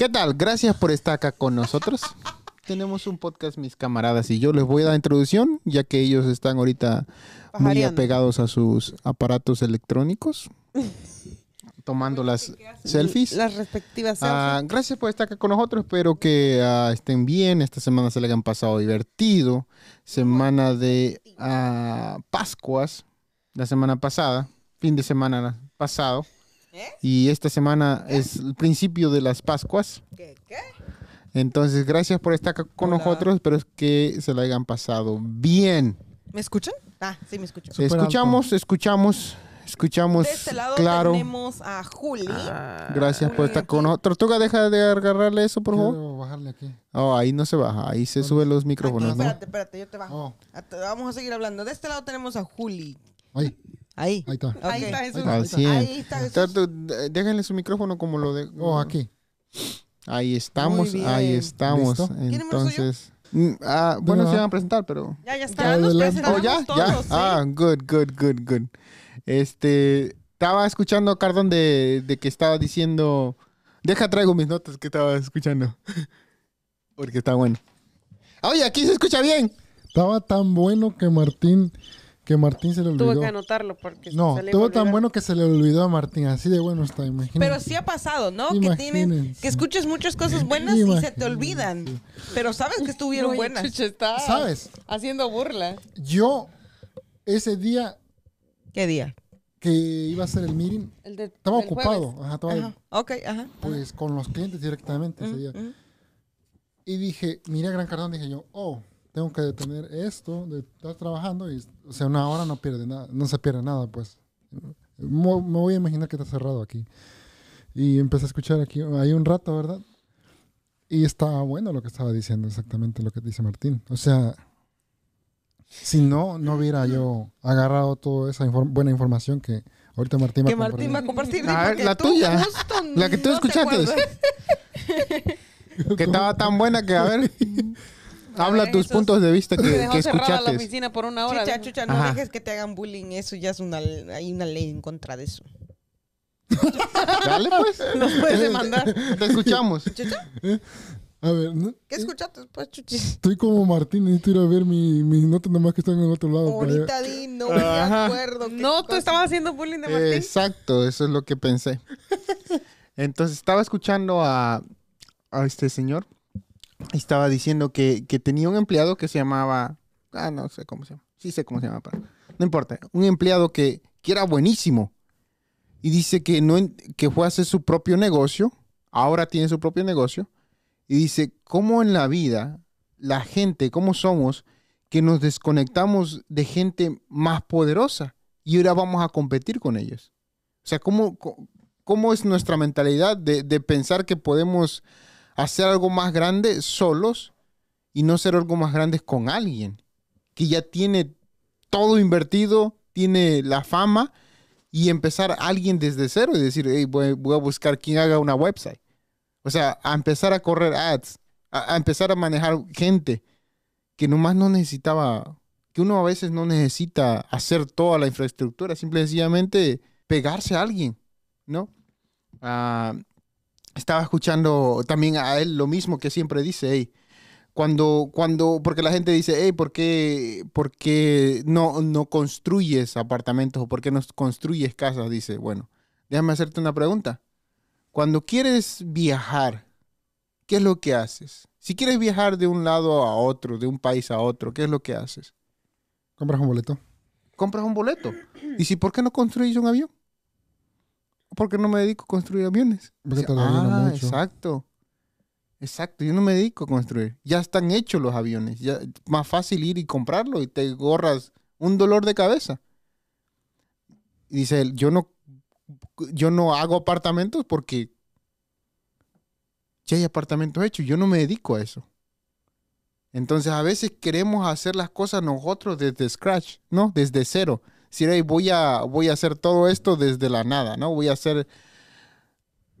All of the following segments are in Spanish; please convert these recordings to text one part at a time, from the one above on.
¿Qué tal? Gracias por estar acá con nosotros. Tenemos un podcast, mis camaradas, y yo les voy a dar introducción, ya que ellos están ahorita muy apegados a sus aparatos electrónicos, tomando las selfies. Las respectivas ah, selfies. gracias por estar acá con nosotros. Espero que ah, estén bien. Esta semana se les hayan pasado divertido. Semana de ah, Pascuas, la semana pasada, fin de semana pasado. Y esta semana es el principio de las Pascuas. ¿Qué? Entonces, gracias por estar con nosotros, nosotros. es que se la hayan pasado bien. ¿Me escuchan? Ah, sí, me escuchan. escuchamos, escuchamos, escuchamos. De este lado tenemos a Juli. Ah. gracias por estar con nosotros. Tortuga, deja de agarrarle eso, por favor. Oh, ahí no se baja, ahí se suben los micrófonos. ¿no? espérate, espérate, yo te bajo. Oh. Vamos a seguir hablando. De este lado tenemos a Juli. Ay. Ahí. Ahí está. Ahí está Jesús. Ahí está, Jesús. Déjenle su micrófono como lo de. Oh, aquí. Ahí estamos, ahí estamos. Entonces. Mm, ah, bueno, se van a presentar, pero. Ya, ya está. Oh, ya, todos, Ah, good, good, good, good. Este. Estaba escuchando Cardón de, de que estaba diciendo. Deja, traigo mis notas que estaba escuchando. Porque está bueno. Oye, aquí se escucha bien. Estaba tan bueno que Martín que Martín se le olvidó. Tuve que anotarlo porque No, todo estuvo tan bueno que se le olvidó a Martín, así de bueno está, imagínate. Pero sí ha pasado, ¿no? Que tienen, que escuches muchas cosas buenas y se te olvidan. Pero sabes que estuvieron buenas. ¿Sabes? Haciendo burla. Yo ese día ¿Qué día? que iba a ser el meeting, el de, estaba ocupado, ajá, estaba Ok, ajá. Pues con los clientes directamente ese mm, día. Mm. Y dije, miré a Gran Cardón, dije yo, oh, tengo que detener esto de estar trabajando y, o sea, una hora no pierde nada, no se pierde nada, pues. Me, voy a imaginar que está cerrado aquí. Y empecé a escuchar aquí, hay un rato, ¿verdad? Y estaba bueno lo que estaba diciendo, exactamente lo que dice Martín. O sea, si no, no hubiera yo agarrado toda esa buena información que ahorita Martín va a compartir. a ver, ah, la tuya. la que tú escuchaste. que estaba tan buena que, a ver. Habla tus puntos de vista que, que dejó escuchaste. la oficina por una hora. Chucha, no dejes que te hagan bullying. Eso ya es una... Hay una ley en contra de eso. Dale, pues. Nos puedes eh, demandar. Te escuchamos. ¿Chucha? A ver, ¿no? ¿Qué escuchaste después, chuchis? Estoy como Martín, necesito ir a ver mis mi notas nomás que están en el otro lado. Ahorita di, no me acuerdo. No, tú estabas haciendo bullying de Martín. Exacto, eso es lo que pensé. Entonces estaba escuchando a, a este señor estaba diciendo que, tenía un empleado que se llamaba. Ah, no sé cómo se llama. Sí sé cómo se llama, pero no importa. Un empleado que, que era buenísimo. Y dice que, no, que fue a hacer su propio negocio. Ahora tiene su propio negocio. Y dice, ¿cómo en la vida la gente, cómo somos, que nos desconectamos de gente más poderosa y ahora vamos a competir con ellos? O sea, ¿cómo, cómo es nuestra mentalidad de, de pensar que podemos hacer algo más grande solos y no hacer algo más grande con alguien que ya tiene todo invertido, tiene la fama y empezar alguien desde cero y decir, voy, a buscar quien haga una website. O sea, a empezar a correr ads, a, empezar a manejar gente que nomás no necesitaba, que uno a veces no necesita hacer toda la infraestructura, simplemente pegarse a alguien, ¿no? Ah, estaba escuchando también a él lo mismo que siempre dice, hey, cuando, cuando, porque la gente dice, ¿por qué, por qué no, no construyes apartamentos o por qué no construyes casas? Dice, bueno, déjame hacerte una pregunta. Cuando quieres viajar, ¿qué es lo que haces? Si quieres viajar de un lado a otro, de un país a otro, ¿qué es lo que haces? Compras un boleto. Compras un boleto. ¿Y si por qué no construyes un avión? porque no me dedico a construir aviones. Ah, exacto. Exacto, yo no me dedico a construir. Ya están hechos los aviones. Ya, más fácil ir y comprarlo y te gorras un dolor de cabeza. dice él, yo no, yo no hago apartamentos porque ya hay apartamentos hechos. Yo no me dedico a eso. Entonces a veces queremos hacer las cosas nosotros desde scratch, ¿no? Desde cero decir, voy a, voy a hacer todo esto desde la nada, ¿no? Voy a hacer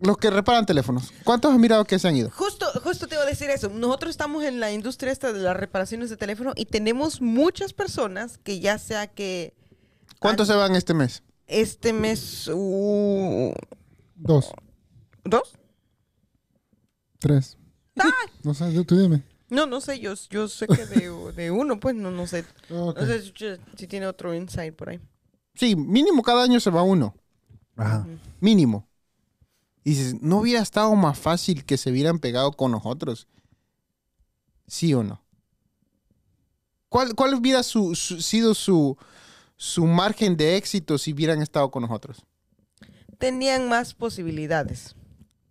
los que reparan teléfonos. ¿Cuántos han mirado que se han ido? Justo, justo te iba a decir eso. Nosotros estamos en la industria esta de las reparaciones de teléfono y tenemos muchas personas que ya sea que... ¿Cuántos se van este mes? Este mes... Uh, Dos. ¿Dos? Tres. No sé, tú dime. No, no sé, yo, yo sé que de, uno, pues no, no sé. No sé si, tiene otro insight por ahí. Sí, mínimo cada año se va uno. Ajá. Mínimo. Y dices, ¿no hubiera estado más fácil que se hubieran pegado con nosotros? ¿Sí o no? ¿Cuál, hubiera sido su, su margen de éxito si hubieran estado con nosotros? Tenían más posibilidades.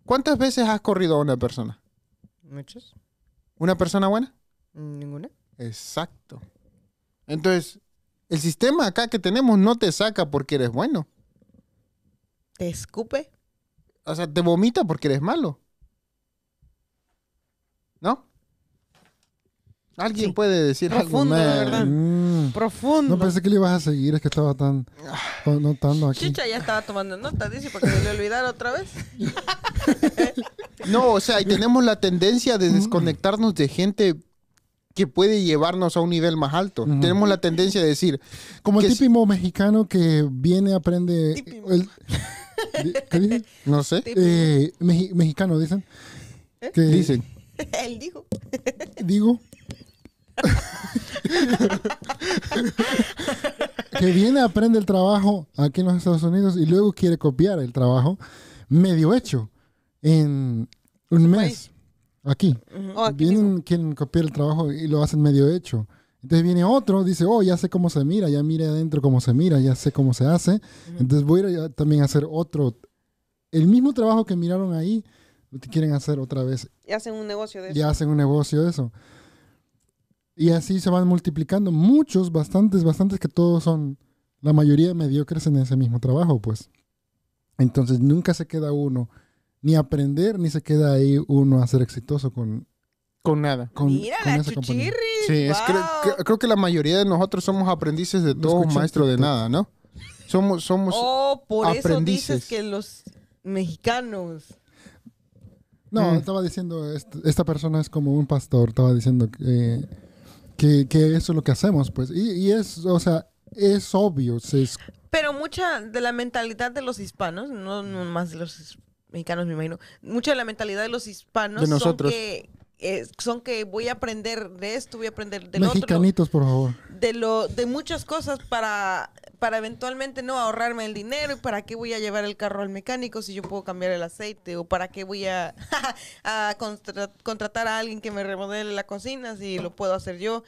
¿Cuántas veces has corrido a una persona? Muchas. ¿Una persona buena? Ninguna. Exacto. Entonces, el sistema acá que tenemos no te saca porque eres bueno. ¿Te escupe? O sea, te vomita porque eres malo. ¿No? Alguien puede decir Profundo, algo. De verdad. Mm. Profundo. No pensé que le ibas a seguir, es que estaba tan notando aquí. Chicha ya estaba tomando nota, dice, porque se le olvidara otra vez. No, o sea, tenemos la tendencia de desconectarnos de gente que puede llevarnos a un nivel más alto. Tenemos la tendencia de decir... Como el típico mexicano que viene, aprende... El, ¿Qué No sé. Eh, mexicano, dicen. ¿Eh? ¿Qué dicen? Él dijo. Digo. que viene, aprende el trabajo aquí en los Estados Unidos y luego quiere copiar el trabajo medio hecho en un mes. Oh, aquí. Vienen, quieren copiar el trabajo y lo hacen medio hecho. Entonces viene otro, dice, oh, ya sé cómo se mira, ya mire adentro cómo se mira, ya sé cómo se hace. Entonces voy a ir también a hacer otro. El mismo trabajo que miraron ahí, lo quieren hacer otra vez. Y hacen un negocio de eso. Y hacen un negocio de eso. Y así se van multiplicando muchos, bastantes, bastantes que todos son, la mayoría mediocres en ese mismo trabajo, pues. Entonces nunca se queda uno ni aprender, ni se queda ahí uno a ser exitoso con... Con nada. Con, Mira la creo, que, la mayoría de nosotros somos aprendices de todo, maestro de nada, ¿no? Somos, somos oh, por eso dices que los mexicanos... No, mm. estaba diciendo, esta, persona es como un pastor, estaba diciendo que, eso es lo que hacemos, pues. Y, es, o sea, es obvio. Pero mucha de la mentalidad de los hispanos, no, no más de los mexicanos, me imagino, mucha de la mentalidad de los hispanos son que eh, son que voy a aprender de esto, voy a aprender del Mexicanitos, por favor. De lo de muchas cosas para para eventualmente no ahorrarme el dinero y para qué voy a llevar el carro al mecánico si yo puedo cambiar el aceite o para qué voy a, a contratar a alguien que me remodele la cocina si lo puedo hacer yo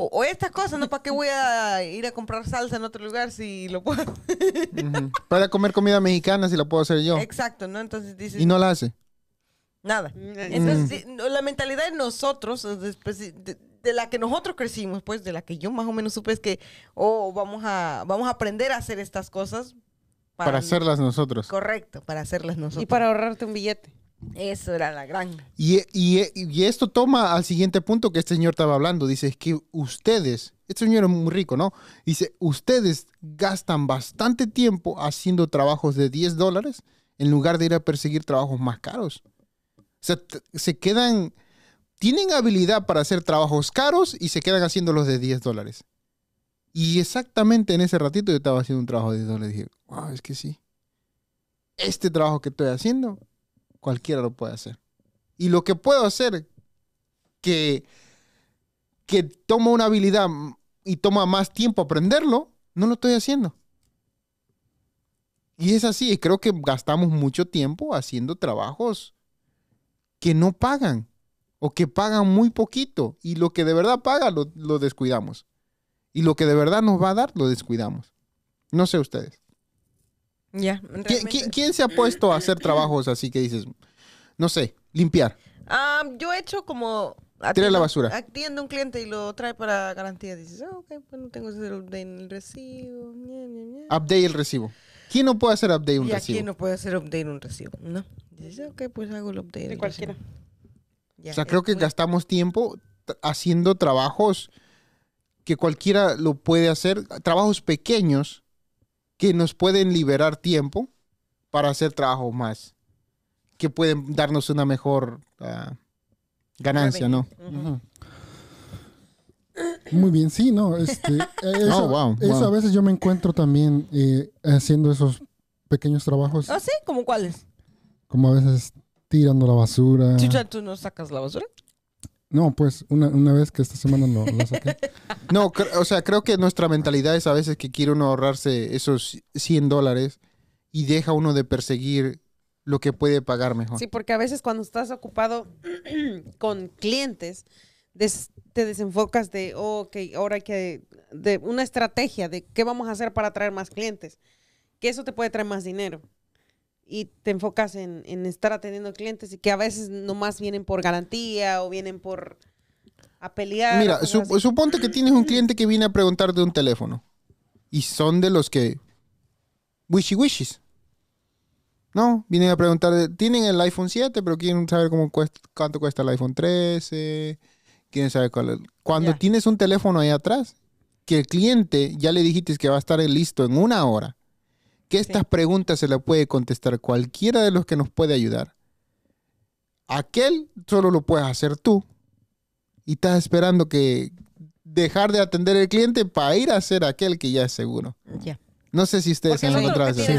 o, esta cosa, ¿no? ¿Para qué voy a ir a comprar salsa en otro lugar si lo puedo? Para comer comida mexicana si lo puedo hacer yo. Exacto, ¿no? Entonces dices, Y no la hace. nada. Mm. Entonces, la mentalidad de nosotros, pues, de, la que nosotros crecimos, pues de la que yo más o menos supe es que, oh, vamos a, vamos a aprender a hacer estas cosas Para hacerlas nosotros. Correcto, para hacerlas nosotros. Y para ahorrarte un billete. Eso era la gran. Y, esto toma al siguiente punto que este señor estaba hablando. Dice que ustedes, este señor es muy rico, ¿no? Dice, ustedes gastan bastante tiempo haciendo trabajos de 10 dólares en lugar de ir a perseguir trabajos más caros. O sea, se quedan, tienen habilidad para hacer trabajos caros y se quedan haciendo los de 10 dólares. Y exactamente en ese ratito yo estaba haciendo un trabajo de 10 dólares. Dije, wow, es que sí. Este trabajo que estoy haciendo cualquiera lo puede hacer. Y lo que puedo hacer, que, que toma una habilidad y toma más tiempo aprenderlo, no lo estoy haciendo. Y es así, y creo que gastamos mucho tiempo haciendo trabajos que no pagan o que pagan muy poquito y lo que de verdad paga lo, lo descuidamos. Y lo que de verdad nos va a dar lo descuidamos. No sé ustedes quién se ha puesto a hacer trabajos así que dices, no sé, limpiar? Ah, yo he hecho como... Tira la basura. Atiende a un cliente y lo trae para garantía. Dices, ah, ok, pues no tengo el recibo. en el recibo. Update el recibo. ¿Quién no puede hacer update un ¿Y recibo? ¿Quién no puede hacer update un recibo? No. Dices, ah, ok, pues hago el update. De cualquiera. o sea, creo que gastamos tiempo haciendo trabajos que cualquiera lo puede hacer, trabajos pequeños que nos pueden liberar tiempo para hacer trabajo más, que pueden darnos una mejor ah, ganancia, ¿no? Muy bien, sí, no, este, eh, oh, eso, a veces yo me encuentro también eh, haciendo esos pequeños trabajos. ¿Ah, sí? ¿Como cuáles? Como a veces tirando la basura. chucha ¿tú no sacas la basura? No, pues una, una, vez que esta semana no lo saqué. no, o sea, creo que nuestra mentalidad es a veces que quiere uno ahorrarse esos 100 dólares y deja uno de perseguir lo que puede pagar mejor. Sí, porque a veces cuando estás ocupado con clientes, te desenfocas de, oh, ok, ahora hay que, de una estrategia de qué vamos a hacer para atraer más clientes, que eso te puede traer más dinero y te enfocas en, estar atendiendo clientes y que a veces nomás vienen por garantía o vienen por a pelear. Mira, suponte que tienes un cliente que viene a preguntar de un teléfono y son de los que wishy wishes. No, vienen a preguntar, tienen el iPhone 7, pero quieren saber cómo cuesta, cuánto cuesta el iPhone 13, quieren saber cuál Cuando tienes un teléfono ahí atrás, que el cliente ya le dijiste que va a estar listo en una hora que estas preguntas se las puede contestar cualquiera de los que nos puede ayudar. Aquel solo lo puedes hacer tú. Y estás esperando que dejar de atender al cliente para ir a hacer aquel que ya es seguro. Ya. No sé si ustedes están han encontrado eso.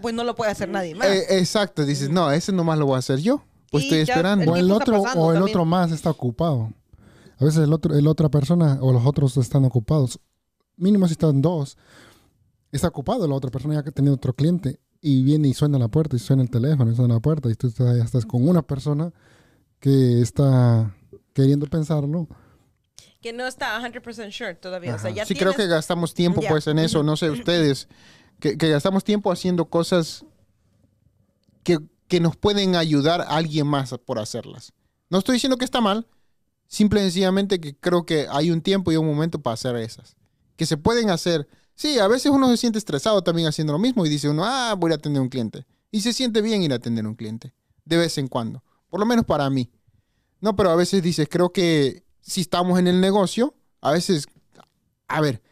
Pues no lo puede hacer nadie más. Eh, exacto, dices, no, ese nomás lo voy a hacer yo. Pues estoy esperando. O el, otro, o el otro más está ocupado. A veces el otro, el otra persona o los otros están ocupados. Mínimo si están dos está ocupado, la otra persona ya que tenía otro cliente y viene y suena la puerta y suena el teléfono y suena la puerta y tú ya estás con una persona que está queriendo pensarlo que no está 100% sure todavía. sí, creo que gastamos tiempo pues en eso, no sé ustedes, que, gastamos tiempo haciendo cosas que, que, nos pueden ayudar a alguien más por hacerlas. No estoy diciendo que está mal, simple y sencillamente que creo que hay un tiempo y un momento para hacer esas, que se pueden hacer Sí, a veces uno se siente estresado también haciendo lo mismo y dice uno, ah, voy a atender un cliente. Y se siente bien ir a atender un cliente, de vez en cuando, por lo menos para mí. No, pero a veces dices, creo que si estamos en el negocio, a veces, a ver,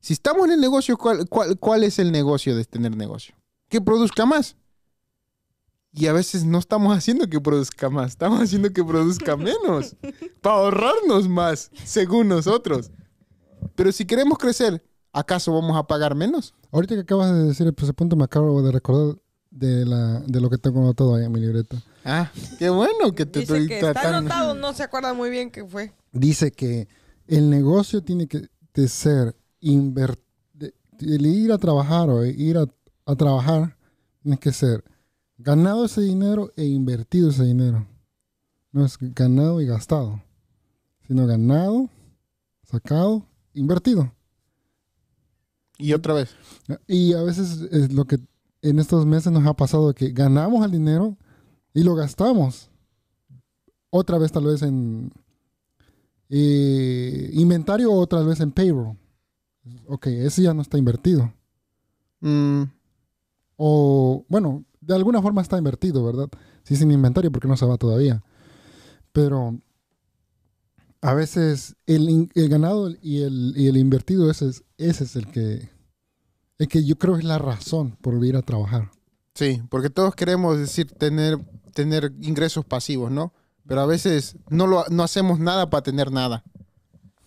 si estamos en el negocio, ¿cuál, cuál es el negocio de tener negocio? Que produzca más. Y a veces no estamos haciendo que produzca más, estamos haciendo que produzca menos, para ahorrarnos más, según nosotros. Pero si queremos crecer ¿acaso vamos a pagar menos? Ahorita que acabas de decir pues, ese punto, me acabo de recordar de, lo que tengo anotado ahí en mi libreta. Ah, qué bueno que te Dice que Está anotado, no se acuerda muy bien qué fue. Dice que el negocio tiene que ser invertir, el ir a trabajar o ir a, a trabajar, tiene que ser ganado ese dinero e invertido ese dinero. No es ganado y gastado, sino ganado, sacado, invertido. Y otra vez. Y a veces es lo que en estos meses nos ha pasado que ganamos el dinero y lo gastamos. Otra vez tal vez en eh, inventario o otra vez en payroll. Ok, ese ya no está invertido. Mm. O bueno, de alguna forma está invertido, ¿verdad? Sí, sin inventario porque no se va todavía. Pero a veces el, ganado y el, invertido, ese es, ese es el que, el que yo creo es la razón por ir a trabajar. Sí, porque todos queremos decir tener, tener ingresos pasivos, ¿no? Pero a veces no, lo, no hacemos nada para tener nada.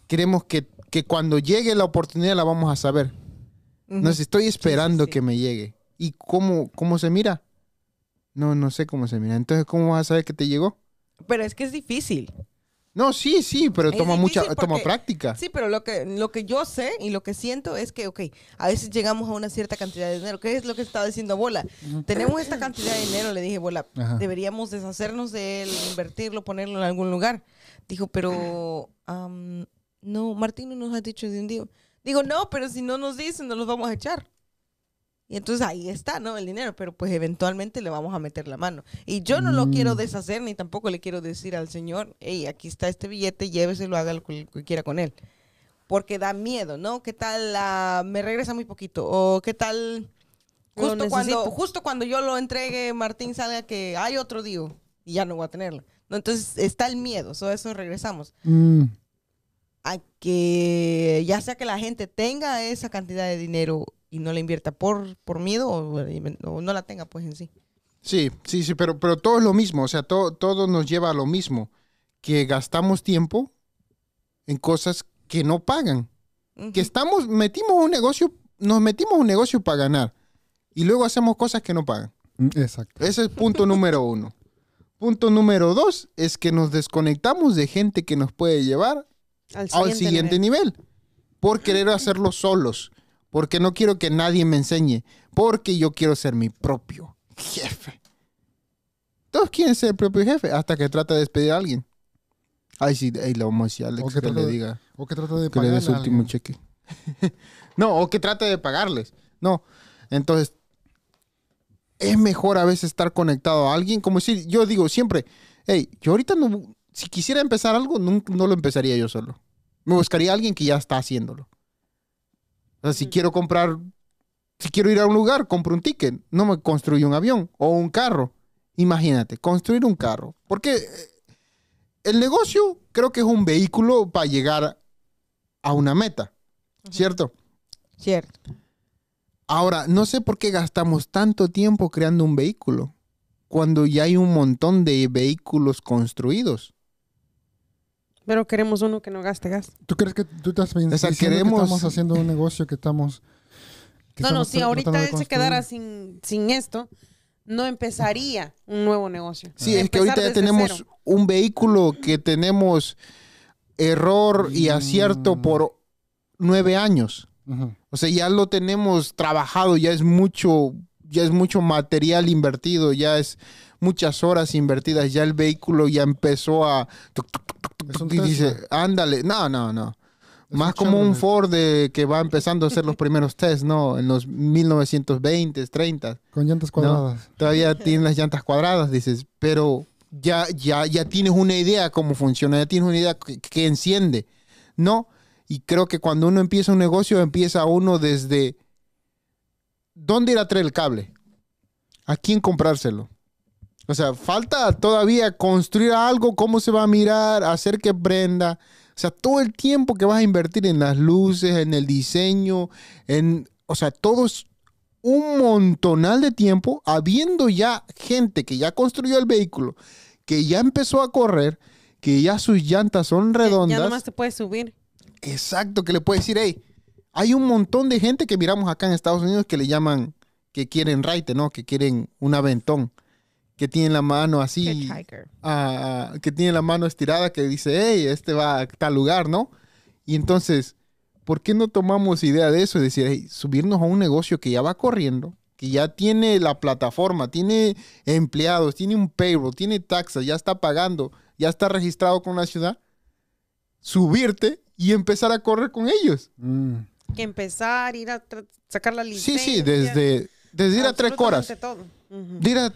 Queremos que, cuando llegue la oportunidad la vamos a saber. No Nos estoy esperando que me llegue. ¿Y cómo, cómo se mira? No, no sé cómo se mira. Entonces, ¿cómo vas a saber que te llegó? Pero es que es difícil. No, sí, sí, pero toma mucha, toma práctica. Sí, pero lo que, lo que yo sé y lo que siento es que, ok, a veces llegamos a una cierta cantidad de dinero. ¿Qué es lo que estaba diciendo Bola? Tenemos esta cantidad de dinero, le dije, Bola, deberíamos deshacernos de él, invertirlo, ponerlo en algún lugar. Dijo, pero no, Martín no nos ha dicho de un día. Digo, no, pero si no nos dicen, no los vamos a echar. Y entonces ahí está, ¿no? El dinero, pero pues eventualmente le vamos a meter la mano. Y yo no lo quiero mm. deshacer ni tampoco le quiero decir al Señor, hey, aquí está este billete, lléveselo, haga lo que quiera con él. Porque da miedo, ¿no? ¿Qué tal ah, me regresa muy poquito? ¿O qué tal justo cuando, justo cuando yo lo entregue, Martín salga que hay otro día y ya no voy a tenerlo? Entonces está el miedo, so eso regresamos. Mm. A que ya sea que la gente tenga esa cantidad de dinero y no la invierta por, por miedo o, no la tenga pues en sí. Sí, sí, sí, pero, pero todo es lo mismo, o sea, todo, nos lleva a lo mismo, que gastamos tiempo en cosas que no pagan, que estamos, metimos un negocio, nos metimos un negocio para ganar y luego hacemos cosas que no pagan. Mm, exacto. Ese es punto número uno. Punto número dos es que nos desconectamos de gente que nos puede llevar al siguiente, nivel. por querer hacerlo solos porque no quiero que nadie me enseñe, porque yo quiero ser mi propio jefe. Todos quieren ser el propio jefe hasta que trata de despedir a alguien. Ay, sí, ahí lo vamos a decir Alex, o que, te le diga. O que trata de pagarles? Que le último cheque. no, o que trate de pagarles. No. Entonces, es mejor a veces estar conectado a alguien. Como si yo digo siempre, hey, yo ahorita no. Si quisiera empezar algo, no, no lo empezaría yo solo. Me buscaría a alguien que ya está haciéndolo sea, si quiero comprar, si quiero ir a un lugar, compro un ticket, no me construyo un avión o un carro. Imagínate, construir un carro. Porque eh, el negocio creo que es un vehículo para llegar a una meta, ¿cierto? Cierto. Ahora, no sé por qué gastamos tanto tiempo creando un vehículo cuando ya hay un montón de vehículos construidos. Pero queremos uno que no gaste gas. ¿Tú crees que tú estás pensando queremos... que estamos haciendo un negocio que estamos... no, no, si ahorita él se quedara sin, sin esto, no empezaría un nuevo negocio. Sí, es que ahorita ya tenemos un vehículo que tenemos error y mm. acierto por nueve años. O sea, ya lo tenemos trabajado, ya es mucho, ya es mucho material invertido, ya es muchas horas invertidas, ya el vehículo ya empezó a y dice, ándale, no, no, no. Más como un Ford que va empezando a hacer los primeros test, ¿no? En los 1920, s 30. Con llantas cuadradas. Todavía tiene las llantas cuadradas, dices, pero ya, ya, ya tienes una idea cómo funciona, ya tienes una idea que, que enciende, ¿no? Y creo que cuando uno empieza un negocio, empieza uno desde dónde ir a traer el cable, a quién comprárselo, o sea, falta todavía construir algo, cómo se va a mirar, hacer que prenda. O sea, todo el tiempo que vas a invertir en las luces, en el diseño, en, o sea, todo es un montonal de tiempo, habiendo ya gente que ya construyó el vehículo, que ya empezó a correr, que ya sus llantas son redondas. Ya, nomás te puedes subir. Exacto, que le puedes decir, hey, hay un montón de gente que miramos acá en Estados Unidos que le llaman, que quieren raite, ¿no? Que quieren un aventón que tiene la mano así, que tiene la mano estirada, que dice, hey, este va a tal lugar, ¿no? Y entonces, ¿por qué no tomamos idea de eso? Es decir, hey, subirnos a un negocio que ya va corriendo, que ya tiene la plataforma, tiene empleados, tiene un payroll, tiene taxas, ya está pagando, ya está registrado con la ciudad, subirte y empezar a correr con ellos. Mm. Que empezar, ir a sacar la licencia. Sí, sí, desde desde ir a tres coras.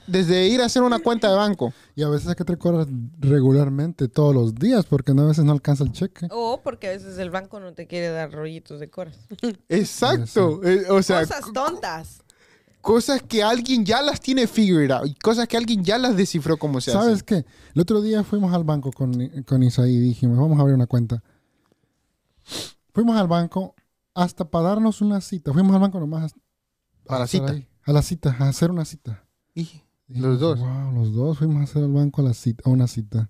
desde ir a hacer una cuenta de banco. Y a veces hay que tres coras regularmente, todos los días, porque no, a veces no alcanza el cheque. O porque a veces el banco no te quiere dar rollitos de coras. Exacto. Eh, o sea, cosas tontas. Cosas que alguien ya las tiene figured out, cosas que alguien ya las descifró como se hace. ¿Sabes qué? El otro día fuimos al banco con, con Isaí y dijimos, vamos a abrir una cuenta. Fuimos al banco hasta para darnos una cita. Fuimos al banco nomás a la cita. A la cita, a hacer una cita. ¿Y? los dos. los dos fuimos a hacer al banco a la cita, a una cita.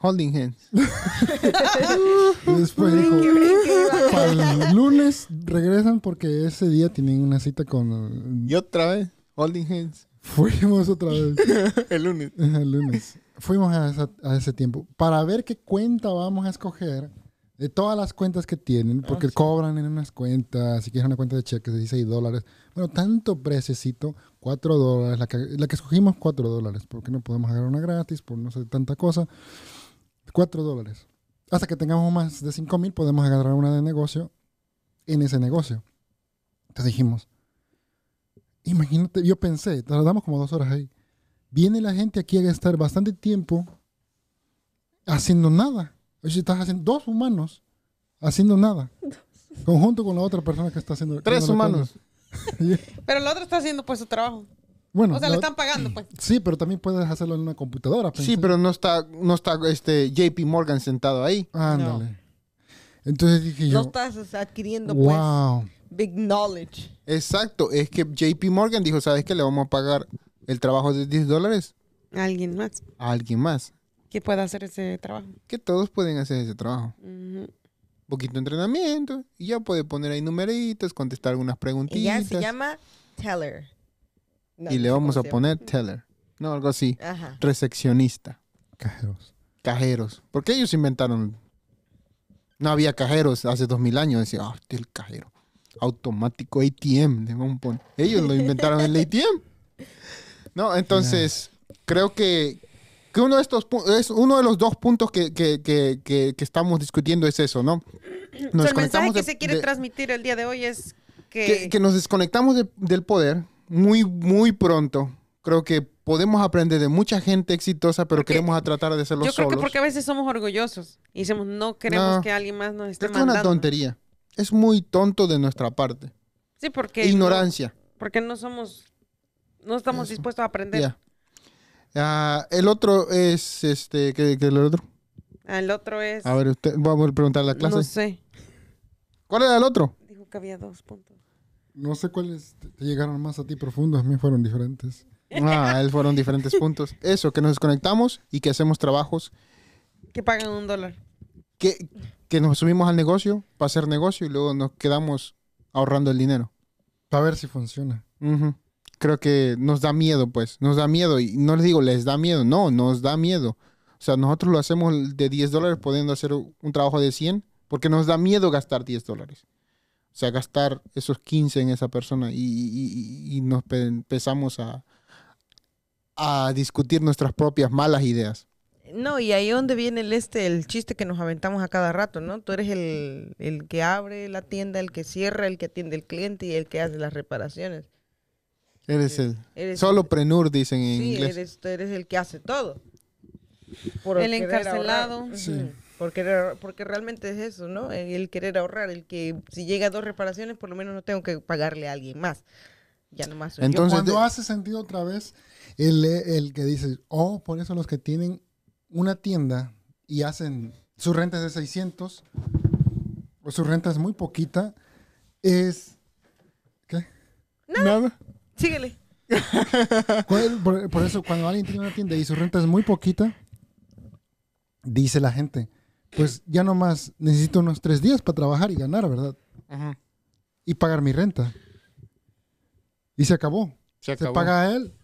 Holding hands. y después dijo, el lunes regresan porque ese día tienen una cita con... Y otra vez, holding hands. Fuimos otra vez. el lunes. el lunes. Fuimos a ese tiempo. Para ver qué cuenta vamos a escoger, de todas las cuentas que tienen, ah, porque cobran en unas cuentas, si quieres una cuenta de cheques de 16 dólares. Bueno, tanto prececito, 4 dólares, la que, la que escogimos 4 dólares, porque no podemos agarrar una gratis, por no sé, tanta cosa. 4 dólares. Hasta que tengamos más de 5 mil, podemos agarrar una de negocio en ese negocio. Entonces dijimos, imagínate, yo pensé, tardamos como dos horas ahí. Viene la gente aquí a gastar bastante tiempo haciendo nada Oye, estás haciendo dos humanos haciendo nada. Conjunto con la otra persona que está haciendo. Tres humanos. Pero el otro está haciendo pues su trabajo. Bueno, o sea, le están pagando, pues. Sí, pero también puedes hacerlo en una computadora. Pues, sí, pero no está, no está este JP Morgan sentado ahí. Ándale. Entonces dije yo. No estás adquiriendo, pues, big knowledge. Exacto. Es que JP Morgan dijo, ¿sabes qué? Le vamos a pagar el trabajo de 10 dólares. alguien más. A alguien más que pueda hacer ese trabajo. Que todos pueden hacer ese trabajo. Un Poquito de entrenamiento y ya puede poner ahí numeritos, contestar algunas preguntitas. ya se llama Teller. y le vamos a poner Teller. No, algo así. Recepcionista. Cajeros. Cajeros. Porque ellos inventaron. No había cajeros hace dos mil años. Decía, ah, este el cajero. Automático ATM. Ellos lo inventaron el ATM. No, entonces, creo que, que uno de estos es uno de los dos puntos que, estamos discutiendo es eso, ¿no? el mensaje que se quiere transmitir el día de hoy es que... Que, nos desconectamos del poder muy, muy pronto. Creo que podemos aprender de mucha gente exitosa, pero queremos a tratar de hacerlo solos. Yo creo que porque a veces somos orgullosos y decimos, no queremos que alguien más nos esté mandando. Es una tontería. Es muy tonto de nuestra parte. Sí, porque... Ignorancia. porque no somos... No estamos dispuestos a aprender. Ah, el otro es, este, ¿qué, es el otro? Ah, el otro es... A ver, vamos a preguntar la clase. No sé. ¿Cuál era el otro? Dijo que había dos puntos. No sé cuáles te llegaron más a ti profundos, a mí fueron diferentes. Ah, él fueron diferentes puntos. Eso, que nos desconectamos y que hacemos trabajos. Que pagan un dólar. Que, que nos subimos al negocio para hacer negocio y luego nos quedamos ahorrando el dinero. Para ver si funciona creo que nos da miedo, pues, nos da miedo. Y no les digo, les da miedo, no, nos da miedo. O sea, nosotros lo hacemos de 10 dólares pudiendo hacer un trabajo de 100 porque nos da miedo gastar 10 dólares. O sea, gastar esos 15 en esa persona y, nos empezamos a, a discutir nuestras propias malas ideas. No, y ahí donde viene el este, el chiste que nos aventamos a cada rato, ¿no? Tú eres el, el que abre la tienda, el que cierra, el que atiende el cliente y el que hace las reparaciones. Eres eh, el solo prenur dicen en sí, inglés. Eres, eres el que hace todo. el, encarcelado. Porque, porque realmente es eso, ¿no? El querer ahorrar, el que si llega a dos reparaciones, por lo menos no tengo que pagarle a alguien más. Ya nomás. más Entonces, no hace sentido otra vez el, el que dice, oh, por eso los que tienen una tienda y hacen sus rentas de 600 o su renta es muy poquita, es. ¿Qué? Nada síguele. Por, eso, cuando alguien tiene una tienda y su renta es muy poquita, dice la gente, pues ya nomás necesito unos tres días para trabajar y ganar, ¿verdad? Ajá. Y pagar mi renta. Y se acabó. Se, paga a él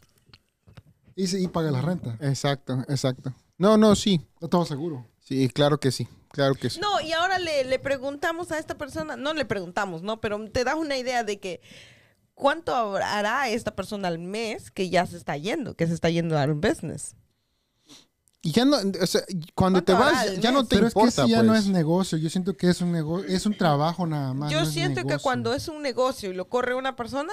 y, paga la renta. Exacto, exacto. No, no, sí. Estaba seguro. Sí, claro que sí. Claro que sí. No, y ahora le, le preguntamos a esta persona, no le preguntamos, ¿no? Pero te da una idea de que ¿cuánto hará esta persona al mes que ya se está yendo, que se está yendo a un business? Y ya no, o sea, cuando te vas, ya no te Pero Es que ya no pues. es negocio. Yo siento que es un negocio, es un trabajo nada más. Yo siento que cuando es un negocio y lo corre una persona,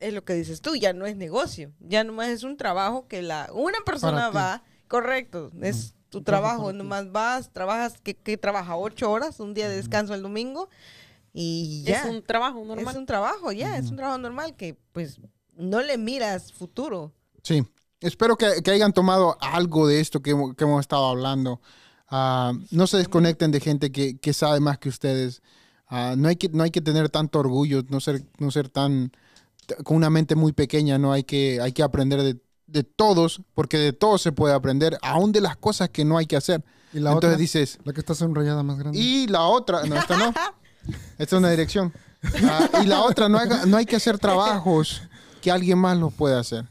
es lo que dices tú, ya no es negocio. Ya nomás es un trabajo que la una persona va, correcto, mm. es tu trabajo, nomás vas, trabajas, que, trabaja ocho horas, un día de descanso el domingo y ya. Es un trabajo normal. Es un trabajo, ya, es un trabajo normal que pues no le miras futuro. Sí, espero que, que hayan tomado algo de esto que, que hemos estado hablando. Ah, no se desconecten de gente que, que sabe más que ustedes. Ah, no, hay que, no hay que tener tanto orgullo, no ser, no ser tan con una mente muy pequeña, no hay que, hay que aprender de, de todos, porque de todos se puede aprender, aún de las cosas que no hay que hacer. ¿Y la Entonces otra? dices... La que está sonrayada más grande. Y la otra, no, no. Esta es una dirección. Ah, y la otra, no hay, que hacer trabajos que alguien más los pueda hacer.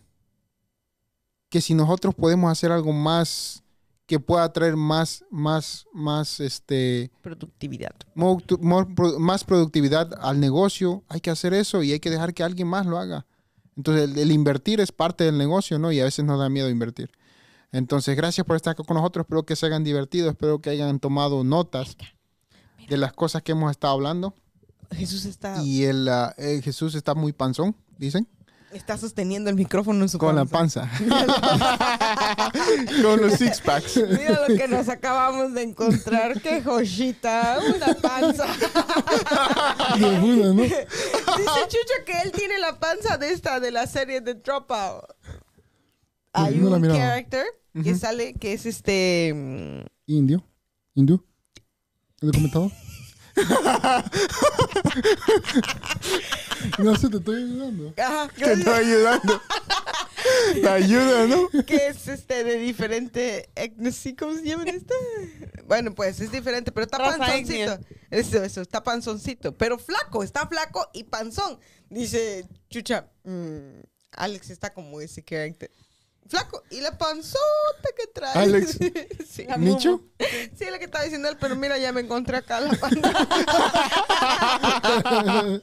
Que si nosotros podemos hacer algo más que pueda traer más, más, más, este... Productividad. Más productividad al negocio. Hay que hacer eso y hay que dejar que alguien más lo haga. Entonces, el, el, invertir es parte del negocio, ¿no? Y a veces nos da miedo invertir. Entonces, gracias por estar con nosotros. Espero que se hayan divertido. Espero que hayan tomado notas de las cosas que hemos estado hablando. Jesús está. Y el, ah, eh, Jesús está muy panzón, dicen. Está sosteniendo el micrófono en su Con la panza. Con los six packs. Mira lo que nos acabamos de encontrar. ¡Qué joyita! Una panza. Dice Chucho que él tiene la panza de esta, de la serie de Dropout. Hay un character que sale que es este. Mm, Indio. Indio lo comentado? no sé, te estoy ayudando. te estoy ayudando. Te ayuda, ¿no? Que es este de diferente ¿Cómo se llama este? Bueno, pues es diferente, pero está panzoncito. Eso, eso, está panzoncito. Pero flaco, está flaco y panzón. Dice, chucha, mm, Alex está como ese carácter. Flaco. Y la panzota que trae. Alex. sí, Sí, la que estaba diciendo él, pero mira, ya me encontré acá la panzota.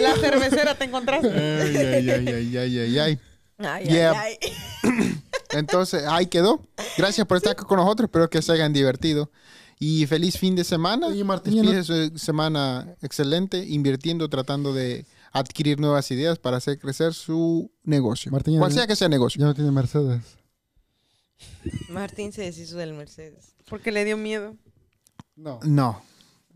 la cervecera te encontraste. ay, ay, ay, ay, ay, ay. Ay, ay, Entonces, ahí quedó. Gracias por estar acá con nosotros. Espero que se hayan divertido. Y feliz fin de semana. Y martes. Y semana excelente, invirtiendo, tratando de adquirir nuevas ideas para hacer crecer su negocio. Martín, cual sea que sea negocio. Ya no tiene Mercedes. Martín se deshizo del Mercedes. Porque le dio miedo. No. No.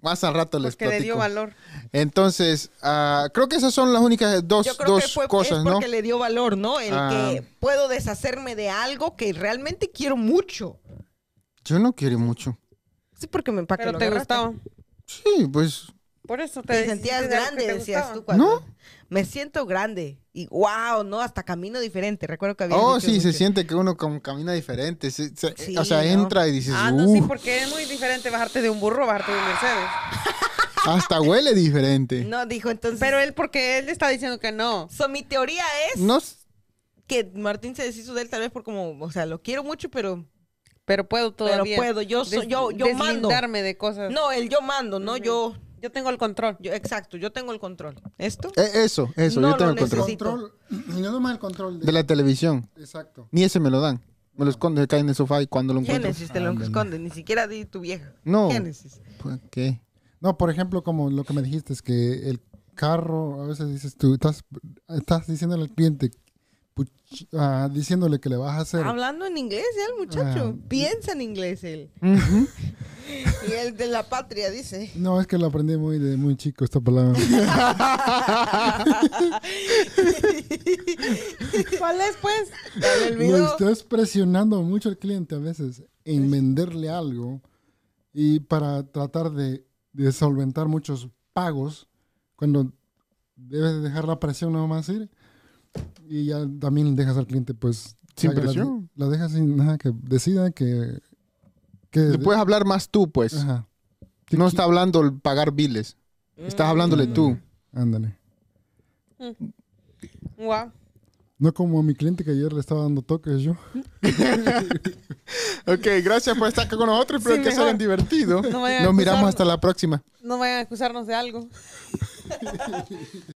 Más al rato les Porque le dio valor. Entonces, ah, creo que esas son las únicas dos, Yo creo que es porque le dio valor, ¿no? El que ah. puedo deshacerme de algo que realmente quiero mucho. Yo no quiero mucho. Sí, porque me empaqué. Pero te Sí, pues por eso te, sentías grande, decías tú cuando. ¿No? Me siento grande. Y wow, no, hasta camino diferente. Recuerdo que había. Oh, sí, se siente que uno camina diferente. o sea, entra y dices. Ah, no, sí, porque es muy diferente bajarte de un burro, bajarte de un Mercedes. Hasta huele diferente. No, dijo entonces. Pero él, porque él está diciendo que no. So, mi teoría es. No. Que Martín se deshizo de él tal vez por como, o sea, lo quiero mucho, pero pero puedo todavía. Pero puedo, yo, soy yo, yo mando. de cosas. No, él yo mando, ¿no? Yo yo tengo el control. Yo, exacto, yo tengo el control. ¿Esto? E, eso, eso, yo tengo el control. control. Yo más el control de... la televisión. Exacto. Ni ese me lo dan. Me lo esconden, cae en el sofá y cuando lo encuentro. Génesis te lo esconde, ni siquiera di tu vieja. No. Génesis. qué? No, por ejemplo, como lo que me dijiste, es que el carro, a veces dices tú, estás, estás diciéndole al cliente, ah, diciéndole que le vas a hacer. Hablando en inglés, ¿eh? el muchacho. Ah. Piensa en inglés él. Y el de la patria, dice. No, es que lo aprendí muy de muy chico esta palabra. ¿Cuál es, pues? estás presionando mucho al cliente a veces en venderle algo y para tratar de, solventar muchos pagos cuando debes dejar la presión más ir y ya también dejas al cliente pues sin presión la dejas sin nada que decida que que, puedes hablar más tú, pues. No está hablando el pagar biles. Estás mm. hablándole tú. Mm. Ándale. Wow. Mm. No como a mi cliente que ayer le estaba dando toques yo. ok, gracias por estar con nosotros. Espero que se hayan divertido. Nos miramos hasta la próxima. No vayan a acusarnos de algo.